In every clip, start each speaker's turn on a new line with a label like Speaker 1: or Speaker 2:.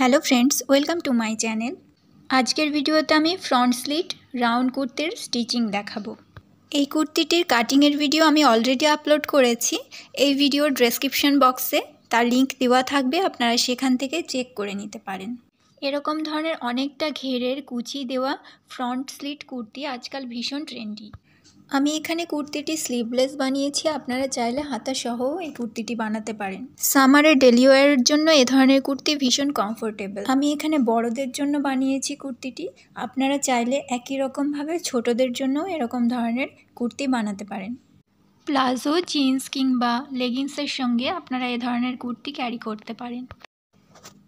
Speaker 1: hello friends welcome to my channel আজকের ভিডিওতে আমি ফ্রন্ট স্লিট রাউন্ড কুর্তির
Speaker 2: স্টিচিং দেখাবো এই কুর্তিটির কাটিংয়ের ভিডিও আমি অলরেডি আপলোড করেছি এই ভিডিওর ডেসক্রিপশন বক্সে তার লিংক দেওয়া থাকবে আপনারা সেখান থেকে চেক করে নিতে পারেন এরকম ধরনের অনেকটা ঘেরের কুচি দেওয়া ফ্রন্ট স্লিট কুর্তি আজকাল ভীষণ ট্রেন্ডি আমি এখানে কুর্তিটি স্লিভলেস বানিয়েছি আপনারা চাইলে হাতাসহ এই কুর্তিটি বানাতে পারেন সামারের ডেলিওয়ারের জন্য এ ধরনের কুর্তি ভীষণ কমফোর্টেবল আমি এখানে বড়দের জন্য বানিয়েছি কুর্তিটি আপনারা চাইলে একই রকমভাবে ছোটদের জন্য এরকম ধরনের কুর্তি বানাতে পারেন প্লাজো জিন্স কিংবা লেগিংসের সঙ্গে আপনারা এ ধরনের কুর্তি ক্যারি করতে পারেন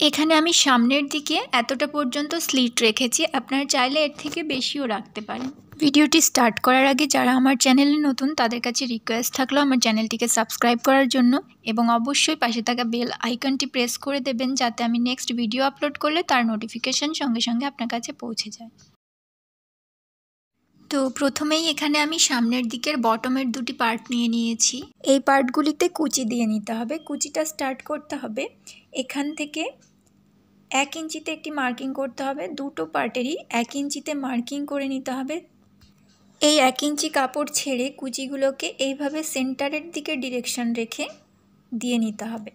Speaker 2: এখানে আমি সামনের দিকে এতটা পর্যন্ত স্লিট রেখেছি আপনারা চাইলে এর থেকে বেশিও রাখতে পারেন ভিডিওটি স্টার্ট করার আগে যারা আমার চ্যানেলে নতুন তাদের কাছে রিকোয়েস্ট থাকলো আমার চ্যানেলটিকে সাবস্ক্রাইব করার জন্য এবং অবশ্যই পাশে থাকা বেল আইকনটি প্রেস করে দেবেন যাতে আমি নেক্সট ভিডিও আপলোড করলে তার নোটিফিকেশান সঙ্গে সঙ্গে আপনার কাছে পৌঁছে যায় তো প্রথমেই এখানে আমি সামনের দিকের বটমের দুটি পার্ট নিয়ে নিয়েছি এই পার্টগুলিতে কুচি দিয়ে নিতে হবে কুচিটা স্টার্ট করতে হবে এখান থেকে এক ইঞ্চিতে একটি মার্কিং করতে হবে দুটো পার্টেরই এক ইঞ্চিতে মার্কিং করে নিতে হবে এই এক ইঞ্চি কাপড় ছেড়ে কুচিগুলোকে এইভাবে সেন্টারের দিকে ডিরেকশন রেখে দিয়ে নিতে হবে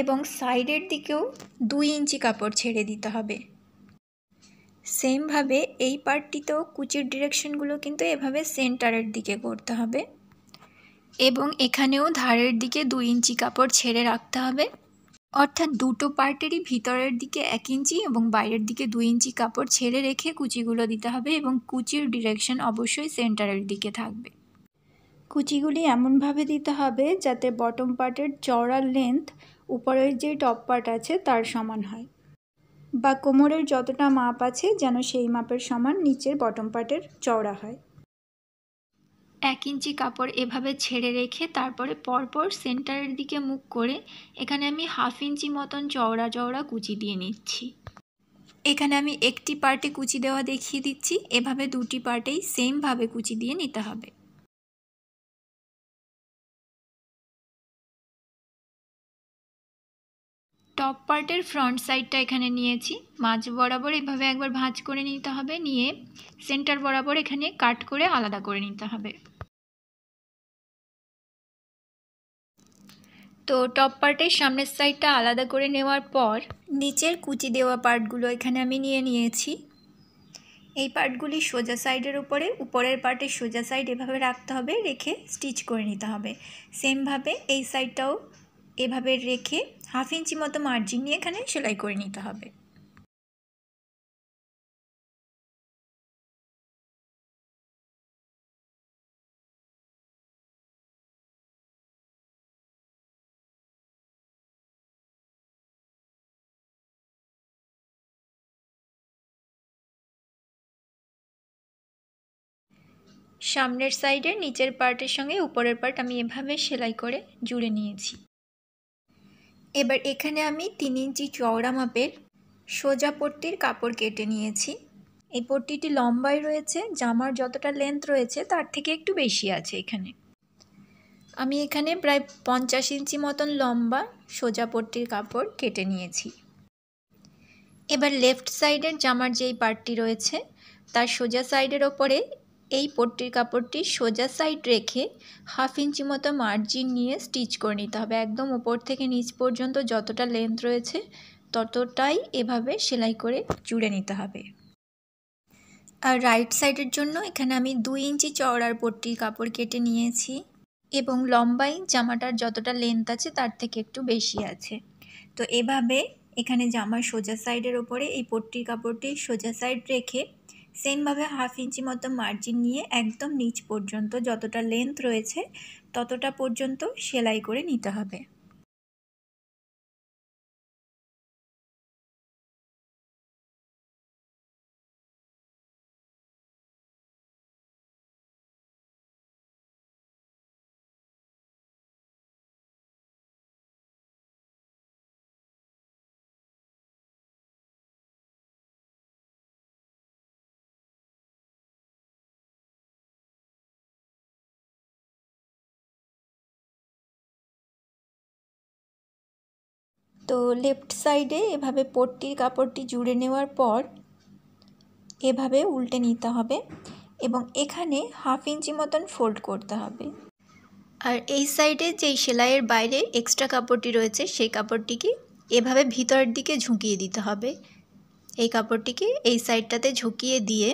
Speaker 2: এবং সাইডের দিকেও দুই ইঞ্চি কাপড় ছেড়ে দিতে হবে সেমভাবে এই পার্টটিতেও কুচির ডিরেকশনগুলো কিন্তু এভাবে সেন্টারের দিকে করতে হবে এবং এখানেও ধারের দিকে দুই ইঞ্চি কাপড় ছেড়ে রাখতে হবে অর্থাৎ দুটো পার্টেরই ভিতরের দিকে এক ইঞ্চি এবং বাইরের দিকে দু ইঞ্চি কাপড় ছেড়ে রেখে কুচিগুলো দিতে হবে এবং কুচির ডিরেকশন অবশ্যই সেন্টারের দিকে থাকবে কুচিগুলি এমনভাবে দিতে হবে যাতে বটম পার্টের চওড়া লেন্থ উপরের যে টপ পার্ট আছে তার সমান হয় বা কোমরের যতটা মাপ আছে যেন সেই মাপের সমান নিচের বটম পার্টের চওড়া হয় এক ইঞ্চি কাপড় এভাবে ছেড়ে রেখে তারপরে পরপর সেন্টারের দিকে মুখ করে এখানে আমি হাফ ইঞ্চি মতন চওড়া চওড়া কুচি দিয়ে নিচ্ছি
Speaker 1: এখানে আমি একটি পার্টে কুচি দেওয়া দেখিয়ে দিচ্ছি এভাবে দুটি পার্টেই সেমভাবে কুচি দিয়ে নিতে হবে টপ পার্টের ফ্রন্ট সাইডটা এখানে নিয়েছি মাঝ বরাবর এভাবে একবার ভাঁজ করে নিতে হবে নিয়ে সেন্টার বরাবর এখানে কাট করে আলাদা করে নিতে হবে তো টপ পার্টের সামনের সাইডটা আলাদা করে নেওয়ার পর নিচের কুচি দেওয়া
Speaker 2: পার্টগুলো এখানে আমি নিয়ে নিয়েছি এই পার্টগুলি সোজা সাইডের উপরে উপরের পার্টের সোজা সাইড এভাবে রাখতে হবে রেখে স্টিচ করে নিতে হবে সেমভাবে এই
Speaker 1: সাইডটাও এভাবে রেখে হাফ ইঞ্চি মতো মার্জিন নিয়ে এখানে সেলাই করে নিতে হবে সামনের সাইডের নিচের পার্টের সঙ্গে উপরের পার্ট আমি এভাবে সেলাই করে জুড়ে
Speaker 2: নিয়েছি এবার এখানে আমি তিন ইঞ্চি চওড়া মাপের সোজা পট্টির কাপড় কেটে নিয়েছি এই পট্টিটি লম্বাই রয়েছে জামার যতটা লেন্থ রয়েছে তার থেকে একটু বেশি আছে এখানে আমি এখানে প্রায় পঞ্চাশ ইঞ্চি মতন লম্বা সোজা পট্টির কাপড় কেটে নিয়েছি এবার লেফট সাইডের জামার যেই পার্টটি রয়েছে তার সোজা সাইডের ওপরে এই পট্টির কাপড়টি সোজা সাইড রেখে হাফ ইঞ্চি মতো মার্জিন নিয়ে স্টিচ করে নিতে হবে একদম ওপর থেকে নিচ পর্যন্ত যতটা লেন্থ রয়েছে ততটাই এভাবে সেলাই করে জুড়ে নিতে হবে আর রাইট সাইডের জন্য এখানে আমি দুই ইঞ্চি চওড়ার পট্টির কাপড় কেটে নিয়েছি এবং লম্বাই জামাটার যতটা লেন্থ আছে তার থেকে একটু বেশি আছে তো এভাবে এখানে জামার সোজা সাইডের ওপরে এই পট্টির কাপড়টি সোজা সাইড রেখে সেমভাবে হাফ ইঞ্চি মতো মার্জিন নিয়ে
Speaker 1: একদম নিচ পর্যন্ত যতটা লেন্থ রয়েছে ততটা পর্যন্ত সেলাই করে নিতে হবে
Speaker 2: তো লেফট সাইডে এভাবে পট্টির কাপড়টি জুড়ে নেওয়ার পর এভাবে উল্টে নিতে হবে এবং এখানে হাফ ইঞ্চি মতন ফোল্ড করতে হবে আর এই সাইডে যেই সেলাইয়ের বাইরে এক্সট্রা কাপড়টি রয়েছে সেই কাপড়টিকে এভাবে ভিতরের দিকে ঝুঁকিয়ে দিতে হবে এই কাপড়টিকে এই সাইডটাতে ঝুঁকিয়ে দিয়ে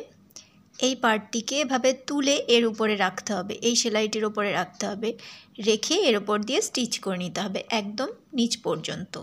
Speaker 2: এই পার্টটিকে এভাবে তুলে এর উপরে রাখতে হবে এই সেলাইটির উপরে রাখতে হবে রেখে এর উপর দিয়ে স্টিচ করে নিতে হবে একদম নিচ পর্যন্ত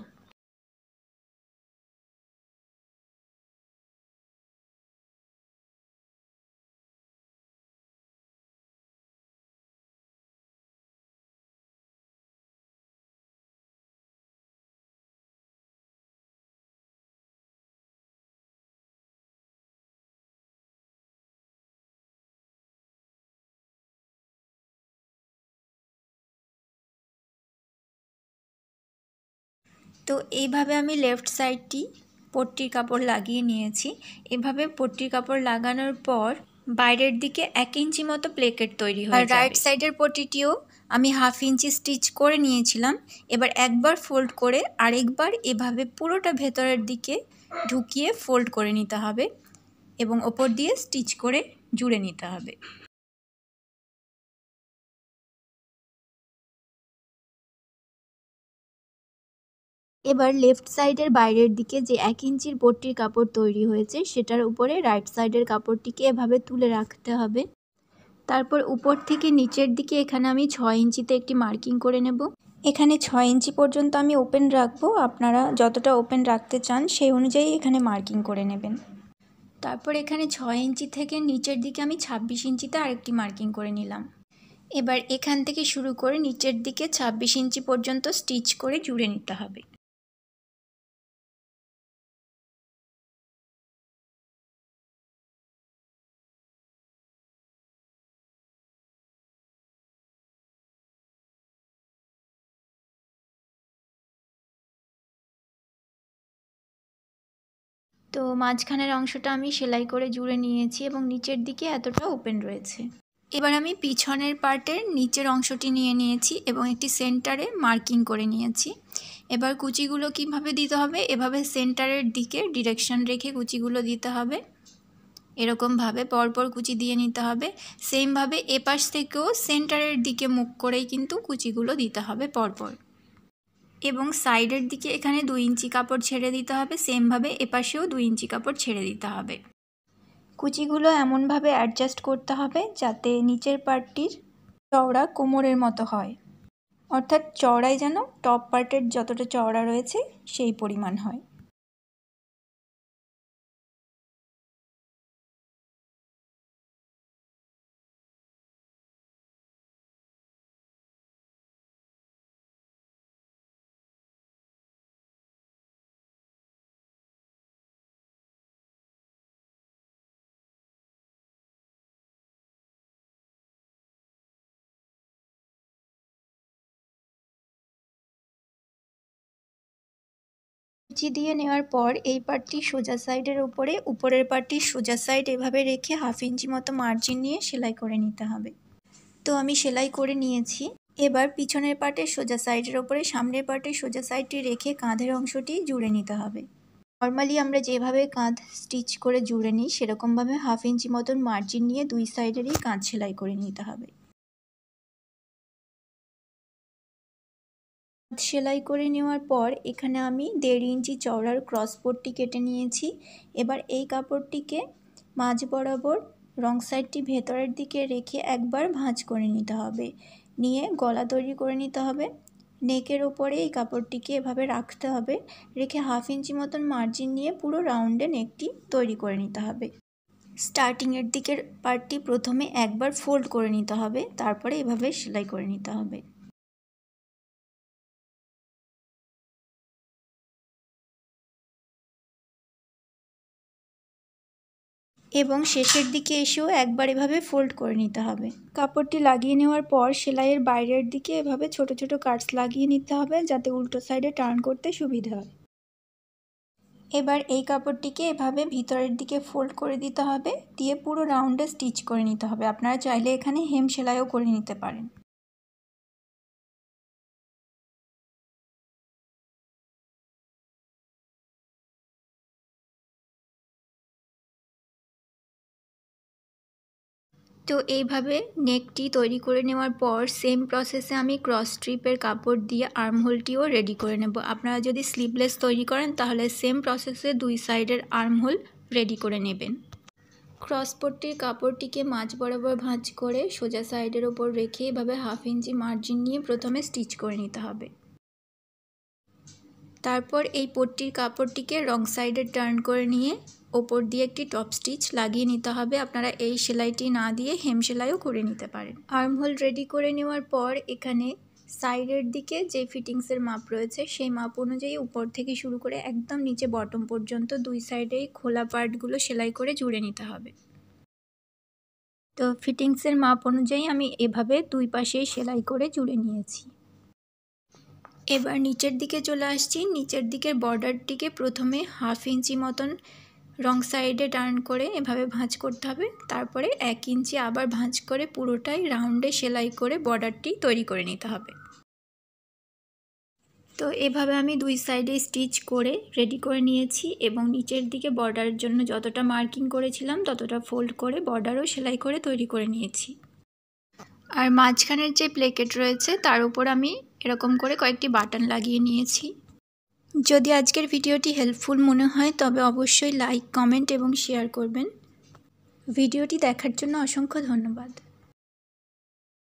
Speaker 2: তো এইভাবে আমি লেফট সাইডটি পট্টির কাপড় লাগিয়ে নিয়েছি এভাবে পট্টির কাপড় লাগানোর পর বাইরের দিকে এক ইঞ্চি মতো প্লেকেট তৈরি হয় রাইট সাইডের পট্টিটিও আমি হাফ ইঞ্চি স্টিচ করে নিয়েছিলাম এবার একবার ফোল্ড করে আরেকবার এভাবে পুরোটা ভেতরের দিকে
Speaker 1: ঢুকিয়ে ফোল্ড করে নিতে হবে এবং ওপর দিয়ে স্টিচ করে জুড়ে নিতে হবে এবার লেফট সাইডের বাইরের দিকে যে এক ইঞ্চির পট্টির কাপড় তৈরি হয়েছে সেটার উপরে রাইট সাইডের কাপড়টিকে এভাবে তুলে রাখতে হবে
Speaker 2: তারপর উপর থেকে নিচের দিকে এখানে আমি ছয় ইঞ্চিতে একটি মার্কিং করে নেব এখানে ছয় ইঞ্চি পর্যন্ত আমি ওপেন রাখবো আপনারা যতটা ওপেন রাখতে চান সেই অনুযায়ী এখানে মার্কিং করে নেবেন তারপর এখানে ছয় ইঞ্চি থেকে নিচের দিকে আমি ২৬ ইঞ্চিতে
Speaker 1: আরেকটি মার্কিং করে নিলাম এবার এখান থেকে শুরু করে নিচের দিকে ২৬ ইঞ্চি পর্যন্ত স্টিচ করে জুড়ে নিতে হবে তো মাঝখানের অংশটা আমি সেলাই করে জুড়ে নিয়েছি এবং নিচের দিকে এতটা ওপেন রয়েছে
Speaker 2: এবার আমি পিছনের পার্টের নিচের অংশটি নিয়ে নিয়েছি এবং একটি সেন্টারে মার্কিং করে নিয়েছি এবার কুচিগুলো কিভাবে দিতে হবে এভাবে সেন্টারের দিকে ডিরেকশন রেখে কুচিগুলো দিতে হবে এরকমভাবে পরপর কুচি দিয়ে নিতে হবে সেমভাবে এপাশ থেকেও সেন্টারের দিকে মুখ করেই কিন্তু কুচিগুলো দিতে হবে পরপর এবং সাইডের দিকে এখানে দুই ইঞ্চি কাপড় ছেড়ে দিতে হবে সেমভাবে এপাশেও দুই ইঞ্চি কাপড় ছেড়ে দিতে হবে কুচিগুলো এমনভাবে অ্যাডজাস্ট করতে হবে যাতে নিচের পার্টটির চওড়া কোমরের মতো হয় অর্থাৎ চওড়ায় যেন টপ পার্টের যতটা চওড়া রয়েছে সেই পরিমাণ হয়
Speaker 1: কুচি দিয়ে নেওয়ার পর এই পার্টটি সোজা সাইডের উপরে উপরের পার্টটি সোজা সাইড এভাবে রেখে হাফ ইঞ্চি মতো মার্জিন নিয়ে সেলাই
Speaker 2: করে নিতে হবে তো আমি সেলাই করে নিয়েছি এবার পিছনের পার্টে সোজা সাইডের ওপরে সামনের পার্টে সোজা সাইডটি রেখে কাঁধের অংশটি জুড়ে নিতে হবে নর্মালি আমরা
Speaker 1: যেভাবে কাঁধ স্টিচ করে জুড়ে নিই সেরকমভাবে হাফ ইঞ্চি মতন মার্জিন নিয়ে দুই সাইডেরই কাঁধ সেলাই করে নিতে হবে সেলাই করে নেওয়ার পর এখানে আমি দেড় ইঞ্চি চওড়ার ক্রসপোর্টটি কেটে নিয়েছি
Speaker 2: এবার এই কাপড়টিকে মাঝ বরাবর রং সাইডটি ভেতরের দিকে রেখে একবার ভাঁজ করে নিতে হবে নিয়ে গলা তৈরি করে নিতে হবে নেকের ওপরে এই কাপড়টিকে এভাবে রাখতে হবে রেখে হাফ ইঞ্চি মতন মার্জিন নিয়ে পুরো রাউন্ডে নেকটি তৈরি করে নিতে হবে স্টার্টিংয়ের দিকের পার্টটি প্রথমে একবার ফোল্ড করে নিতে হবে তারপরে এভাবে সেলাই করে নিতে হবে এবং শেষের দিকে এসেও একবার এভাবে ফোল্ড করে নিতে হবে কাপড়টি লাগিয়ে নেওয়ার পর সেলাইয়ের বাইরের দিকে এভাবে ছোট ছোট কাটস লাগিয়ে নিতে হবে যাতে উল্টো সাইডে টার্ন করতে সুবিধা হয় এবার এই কাপড়টিকে এভাবে ভিতরের দিকে ফোল্ড করে দিতে হবে দিয়ে পুরো রাউন্ডে স্টিচ করে নিতে হবে আপনারা চাইলে এখানে হেম সেলাইও করে নিতে পারেন
Speaker 1: তো এইভাবে নেকটি তৈরি করে নেওয়ার পর সেম প্রসেসে আমি ক্রস স্ট্রিপের কাপড় দিয়ে
Speaker 2: আর্মহোলটিও রেডি করে নেব আপনারা যদি স্লিভলেস তৈরি করেন তাহলে সেম প্রসেসে দুই সাইডের আর্মহোল রেডি করে নেবেন ক্রসপট্টির কাপড়টিকে মাছ বরাবর ভাঁজ করে সোজা সাইডের ওপর রেখে এভাবে হাফ ইঞ্চি মার্জিন নিয়ে প্রথমে স্টিচ করে নিতে হবে তারপর এই পট্টির কাপড়টিকে রং সাইডে টার্ন করে নিয়ে ওপর দিয়ে একটি টপ স্টিচ লাগিয়ে নিতে হবে আপনারা এই সেলাইটি না দিয়ে হেম সেলাইও করে নিতে পারেন আর্মহোল রেডি করে নেওয়ার পর এখানে সাইডের দিকে যে ফিটিংসের মাপ রয়েছে সেই মাপ অনুযায়ী উপর থেকে শুরু করে একদম নিচে বটম পর্যন্ত দুই সাইডেই খোলা পার্টগুলো সেলাই করে জুড়ে নিতে হবে তো ফিটিংসের মাপ অনুযায়ী আমি এভাবে দুই পাশেই সেলাই করে জুড়ে নিয়েছি এবার নিচের দিকে চলে আসছি নিচের দিকের বর্ডারটিকে প্রথমে হাফ ইঞ্চি মতন রং সাইডে টার্ন করে এভাবে ভাঁজ করতে হবে তারপরে এক ইঞ্চি আবার ভাঁজ করে পুরোটাই রাউন্ডে সেলাই করে বর্ডারটি তৈরি করে নিতে হবে তো এভাবে আমি দুই সাইডে স্টিচ করে রেডি করে নিয়েছি এবং নিচের দিকে বর্ডারের জন্য যতটা মার্কিং করেছিলাম ততটা ফোল্ড করে বর্ডারও সেলাই করে তৈরি করে নিয়েছি আর মাঝখানের যে প্লেকেট রয়েছে তার উপর আমি এরকম করে কয়েকটি বাটন লাগিয়ে নিয়েছি যদি আজকের ভিডিওটি হেল্পফুল মনে হয় তবে অবশ্যই
Speaker 1: লাইক কমেন্ট এবং শেয়ার করবেন ভিডিওটি দেখার জন্য অসংখ্য ধন্যবাদ